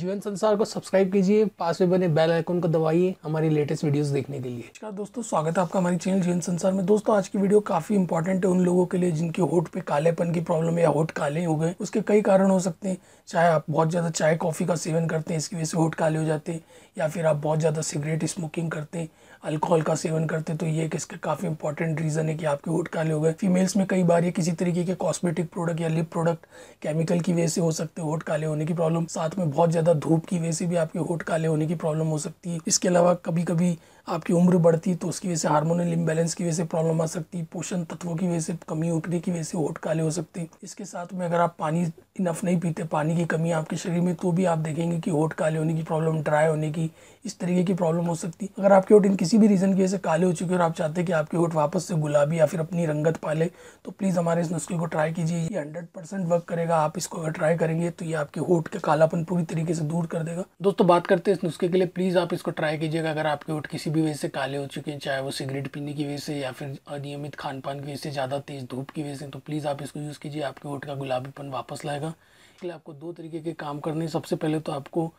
जीवन संसार को सब्सक्राइब कीजिए पास में बने बेल आइकन को दबाइए हमारी लेटेस्ट वीडियोस देखने के लिए नमस्कार दोस्तों स्वागत है आपका हमारे चैनल जीवन संसार में दोस्तों आज की वीडियो काफी इंपॉर्टेंट है उन लोगों के लिए जिनके होठ पे कालेपन की प्रॉब्लम है या होठ काले हो गए उसके कई कारण हो सकते हैं चाहे आप बहुत ज़्यादा चाय कॉफ़ी का सेवन करते हैं इसकी वजह से होठ काले हो जाते हैं या फिर आप बहुत ज़्यादा सिगरेट स्मोकिंग करते हैं अल्कोहल का सेवन करते तो ये एक इसका काफ़ी इंपॉर्टेंट रीज़न है कि आपके होठ काले हो गए फीमेल्स में कई बार ये किसी तरीके के कॉस्मेटिक प्रोडक्ट या लिप प्रोडक्ट केमिकल की वजह से हो सकते हैं होठ काले होने की प्रॉब्लम साथ में बहुत ज़्यादा ज़्यादा धूप की वजह से भी आपके होठ काले होने की प्रॉब्लम हो सकती है इसके अलावा कभी कभी आपकी उम्र बढ़ती तो उसकी वजह से हार्मोनल इम्बेलेंस की वजह से प्रॉब्लम आ सकती है पोषण तत्वों की वजह से कमी उठने की वजह से होठ काले हो सकते हैं इसके साथ में अगर आप पानी इनफ नहीं पीते पानी की कमी आपके शरीर में तो भी आप देखेंगे कि होठ काले होने की प्रॉब्लम ड्राई होने की इस तरीके की प्रॉब्लम हो सकती है अगर आपके होठ इन किसी भी रीज़न की वजह से काले हो चुके और आप चाहते हैं कि आपके होठ वापस से गुलाबी या फिर अपनी रंगत पाले तो प्लीज़ हमारे इस नुस्खे को ट्राई कीजिए ये हंड्रेड वर्क करेगा आप इसको अगर ट्राई करेंगे तो ये आपके होठ का कालापन पूरी तरीके से से दूर कर देगा दोस्तों बात करते हैं इस नुस्खे के लिए प्लीज़ आप इसको ट्राई कीजिएगा अगर आपके उठ किसी भी वजह से काले हो चुके हैं चाहे वो सिगरेट पीने की वजह से या फिर अनियमित खान पान की वजह से ज़्यादा तेज़ धूप की वजह से तो प्लीज़ आप इसको यूज़ कीजिए आपके ओट का गुलाबीपन वापस लाएगा इसलिए आपको दो तरीके के काम करने हैं सबसे पहले तो आपको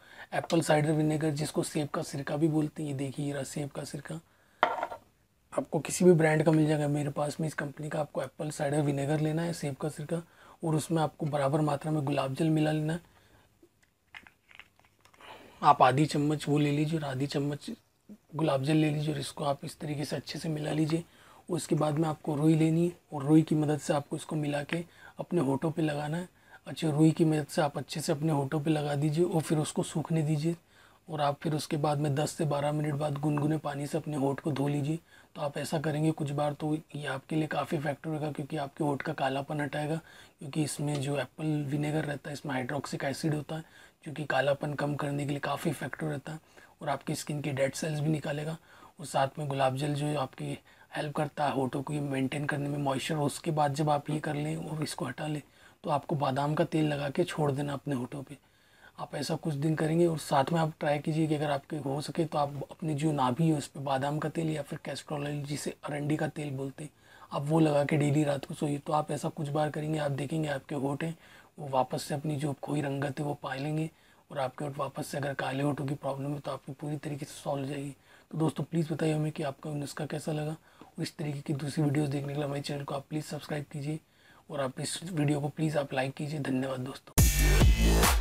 एप्पल साइडर विनेगर जिसको सेब का सिरका भी बोलते हैं ये देखिए रहा सेब का सिरका आपको किसी भी ब्रांड का मिल जाएगा मेरे पास में इस कंपनी का आपको एप्पल साइडर विनेगर लेना है सेब का सिरका और उसमें आपको बराबर मात्रा में गुलाब जल मिला लेना है आप आधी चम्मच वो ले लीजिए और आधी चम्मच गुलाब जल ले लीजिए और इसको आप इस तरीके से अच्छे से मिला लीजिए उसके बाद में आपको रुई लेनी है और रुई की मदद से आपको इसको मिला के अपने होठों पे लगाना है अच्छे रुई की मदद से आप अच्छे से अपने होठों पे लगा दीजिए और फिर उसको सूखने दीजिए और आप फिर उसके बाद में 10 से 12 मिनट बाद गुनगुने पानी से अपने होठ को धो लीजिए तो आप ऐसा करेंगे कुछ बार तो ये आपके लिए काफ़ी इफेक्ट होगा क्योंकि आपके होठ का कालापन हटाएगा क्योंकि इसमें जो एप्पल विनेगर रहता है इसमें हाइड्रोक्सिक एसिड होता है जो कि कालापन कम करने के लिए काफ़ी इफेक्ट रहता है और आपकी स्किन की डेड सेल्स भी निकालेगा और साथ में गुलाब जल जो आपकी हेल्प करता है होठों को मेनटेन करने में मॉइस्चर उसके बाद जब आप ये कर लें और इसको हटा लें तो आपको बादाम का तेल लगा के छोड़ देना अपने होठों पर आप ऐसा कुछ दिन करेंगे और साथ में आप ट्राई कीजिए कि अगर आपके हो सके तो आप अपनी जो नाभी है उस पर बादाम का तेल या फिर कैस्ट्रोल जिसे अरंडी का तेल बोलते हैं आप वो लगा के डेली रात को सोइए तो आप ऐसा कुछ बार करेंगे आप देखेंगे आपके होठ हैं वो वापस से अपनी जो खोई रंगत है वो पा लेंगे और आपके होठ वापस से अगर काले होठों की प्रॉब्लम है तो आपकी पूरी तरीके से सॉल्व हो जाएगी तो दोस्तों प्लीज़ बताइए हमें कि आपका नुस्खा कैसा लगा और इस तरीके की दूसरी वीडियोज़ देखने के लिए हमारे चैनल को आप प्लीज़ सब्सक्राइब कीजिए और आप इस वीडियो को प्लीज़ आप लाइक कीजिए धन्यवाद दोस्तों